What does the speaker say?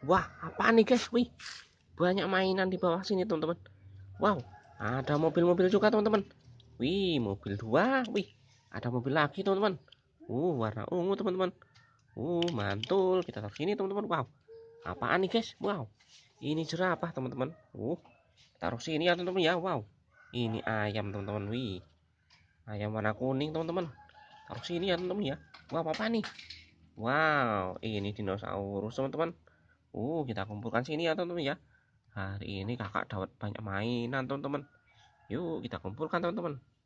Wah, apa nih guys? Wih, banyak mainan di bawah sini teman-teman. Wow, ada mobil-mobil juga teman-teman. Wih, mobil dua. Wih, ada mobil lagi teman-teman. Uh, warna ungu teman-teman. Uh, mantul. Kita taruh sini teman-teman. Wow, apaan nih guys? Wow, ini jerapah teman-teman. Uh, taruh sini ya teman-teman ya. Wow, ini ayam teman-teman. Wih, ayam warna kuning teman-teman. Taruh sini ya teman-teman ya. Wow, apa nih? Wow, ini dinosaurus teman-teman uh kita kumpulkan sini ya teman-teman ya hari ini kakak dapat banyak mainan teman-teman yuk kita kumpulkan teman-teman